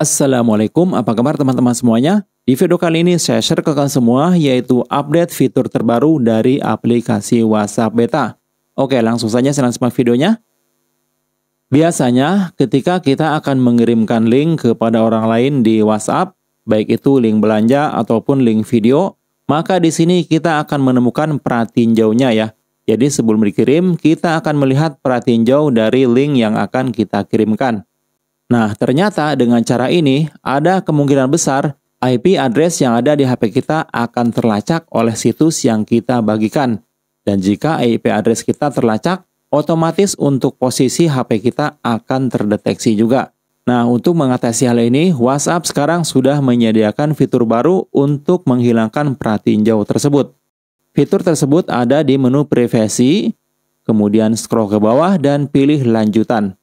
Assalamualaikum, apa kabar teman-teman semuanya? Di video kali ini saya share ke kalian semua yaitu update fitur terbaru dari aplikasi WhatsApp Beta. Oke, langsung saja saya langsung videonya. Biasanya ketika kita akan mengirimkan link kepada orang lain di WhatsApp, baik itu link belanja ataupun link video, maka di sini kita akan menemukan pratinjaunya ya. Jadi sebelum dikirim, kita akan melihat pratinjau dari link yang akan kita kirimkan. Nah, ternyata dengan cara ini ada kemungkinan besar IP address yang ada di HP kita akan terlacak oleh situs yang kita bagikan. Dan jika IP address kita terlacak, otomatis untuk posisi HP kita akan terdeteksi juga. Nah, untuk mengatasi hal ini, WhatsApp sekarang sudah menyediakan fitur baru untuk menghilangkan perhatian jauh tersebut. Fitur tersebut ada di menu privasi, kemudian scroll ke bawah dan pilih lanjutan.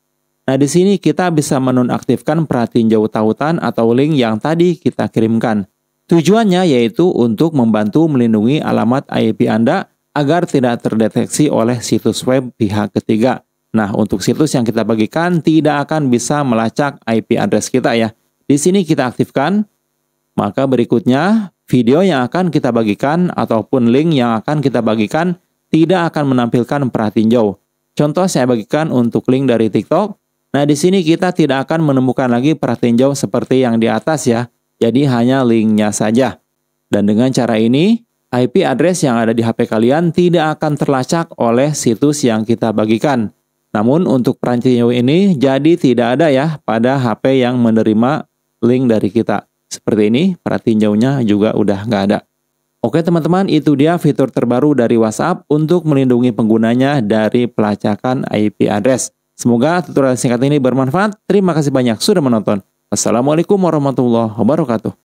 Nah, di sini kita bisa menonaktifkan perhatian jauh tautan atau link yang tadi kita kirimkan. Tujuannya yaitu untuk membantu melindungi alamat IP Anda agar tidak terdeteksi oleh situs web pihak ketiga. Nah, untuk situs yang kita bagikan tidak akan bisa melacak IP address kita ya. Di sini kita aktifkan, maka berikutnya video yang akan kita bagikan ataupun link yang akan kita bagikan tidak akan menampilkan perhatian jauh. Contoh saya bagikan untuk link dari TikTok, Nah, di sini kita tidak akan menemukan lagi pratinjau seperti yang di atas ya, jadi hanya linknya saja. Dan dengan cara ini, IP address yang ada di HP kalian tidak akan terlacak oleh situs yang kita bagikan. Namun untuk pratinjau ini jadi tidak ada ya pada HP yang menerima link dari kita. Seperti ini, pratinjaunya juga udah nggak ada. Oke teman-teman, itu dia fitur terbaru dari WhatsApp untuk melindungi penggunanya dari pelacakan IP address. Semoga tutorial singkat ini bermanfaat. Terima kasih banyak sudah menonton. Assalamualaikum warahmatullahi wabarakatuh.